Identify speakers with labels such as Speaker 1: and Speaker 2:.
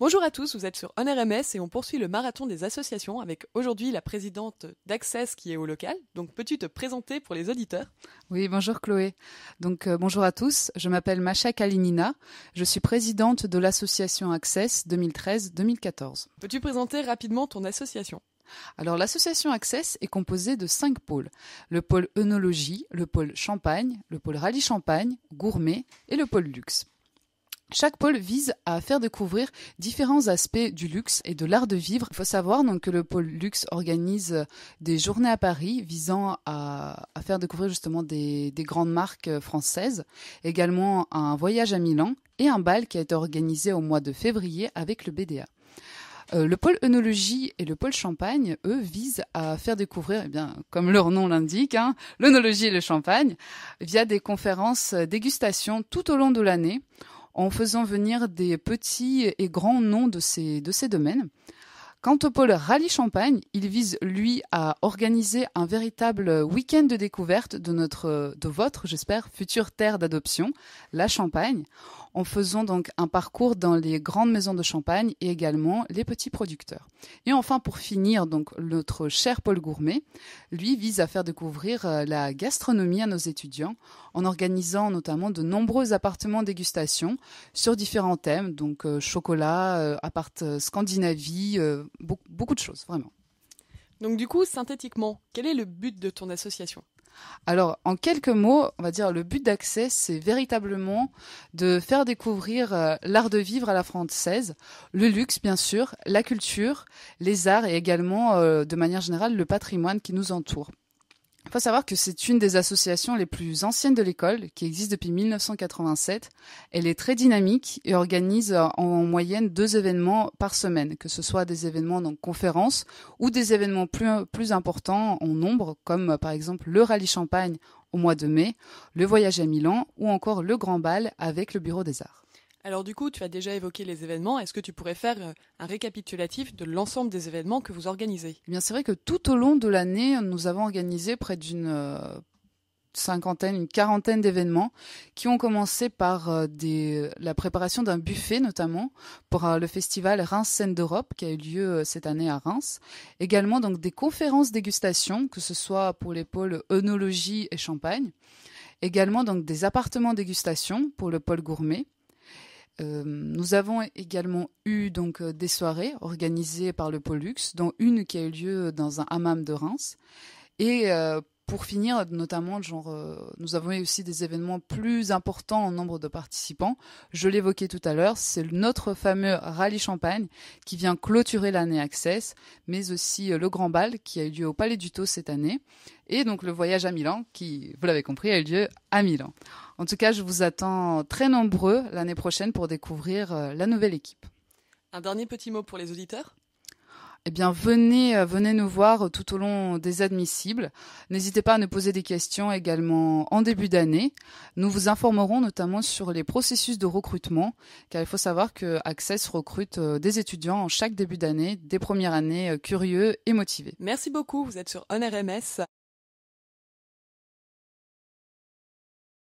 Speaker 1: Bonjour à tous, vous êtes sur OnRMS et on poursuit le marathon des associations avec aujourd'hui la présidente d'Access qui est au local.
Speaker 2: Donc peux-tu te présenter pour les auditeurs Oui, bonjour Chloé. Donc euh, bonjour à tous, je m'appelle Macha Kalinina, je suis présidente de l'association Access 2013-2014. Peux-tu présenter rapidement ton association alors l'association Access est composée de cinq pôles. Le pôle œnologie, le pôle champagne, le pôle rallye champagne, gourmet et le pôle luxe. Chaque pôle vise à faire découvrir différents aspects du luxe et de l'art de vivre. Il faut savoir donc que le pôle luxe organise des journées à Paris visant à, faire découvrir justement des, grandes marques françaises, également un voyage à Milan et un bal qui a été organisé au mois de février avec le BDA. Euh, le pôle œnologie et le pôle champagne, eux, visent à faire découvrir, eh bien, comme leur nom l'indique, hein, l'œnologie et le champagne, via des conférences dégustations tout au long de l'année en faisant venir des petits et grands noms de ces, de ces domaines. Quant au pôle Rallye Champagne, il vise, lui, à organiser un véritable week-end de découverte de notre, de votre, j'espère, future terre d'adoption, la Champagne, en faisant donc un parcours dans les grandes maisons de Champagne et également les petits producteurs. Et enfin, pour finir, donc, notre cher Paul gourmet, lui, vise à faire découvrir euh, la gastronomie à nos étudiants en organisant notamment de nombreux appartements dégustation sur différents thèmes, donc euh, chocolat, euh, appart Scandinavie, beaucoup, de choses, vraiment.
Speaker 1: Donc du coup, synthétiquement, quel est le but de ton association
Speaker 2: alors, en quelques mots, on va dire le but d'accès, c'est véritablement de faire découvrir euh, l'art de vivre à la française, le luxe bien sûr, la culture, les arts et également, euh, de manière générale, le patrimoine qui nous entoure. Il faut savoir que c'est une des associations les plus anciennes de l'école, qui existe depuis 1987. Elle est très dynamique et organise euh, en moyenne deux événements par semaine, que ce soit des événements donc conférences ou des événements plus, plus importants en nombre, comme euh, par exemple le rallye Champagne au mois de mai, le voyage à Milan ou encore le Grand Bal avec le Bureau des Arts.
Speaker 1: Alors du coup, tu as déjà évoqué les événements. Est-ce que tu pourrais faire euh, un récapitulatif de l'ensemble des événements que vous organisez
Speaker 2: eh bien, c'est vrai que tout au long de l'année, nous avons organisé près d'une euh, cinquantaine, une quarantaine d'événements qui ont commencé par euh, la préparation d'un buffet notamment pour le festival Reims Scène d'Europe qui a eu lieu cette année à Reims. Également donc des conférences dégustation que ce soit pour les pôles œnologie et champagne. Également donc des appartements dégustation pour le pôle gourmet euh, nous avons également eu donc euh, des soirées organisées par le Pollux, dont une qui a eu lieu dans un hammam de Reims. Et euh, pour finir, notamment, genre, euh, nous avons eu aussi des événements plus importants en nombre de participants. Je l'évoquais tout à l'heure, c'est notre fameux rallye champagne qui vient clôturer l'année Access, mais aussi euh, le grand bal qui a eu lieu au Palais du Taux cette année, et donc le voyage à Milan qui, vous l'avez compris, a eu lieu à Milan. En tout cas, je vous attends très nombreux l'année prochaine pour découvrir euh, la nouvelle équipe.
Speaker 1: Un dernier petit mot pour les auditeurs
Speaker 2: eh bien venez, euh, venez nous voir tout au long des admissibles. N'hésitez pas à nous poser des questions également en début d'année. Nous vous informerons notamment sur les processus de recrutement, car il faut savoir que Access recrute euh, des étudiants en chaque début d'année, des premières années euh, curieux et motivés. Merci beaucoup, vous êtes sur OnRMS.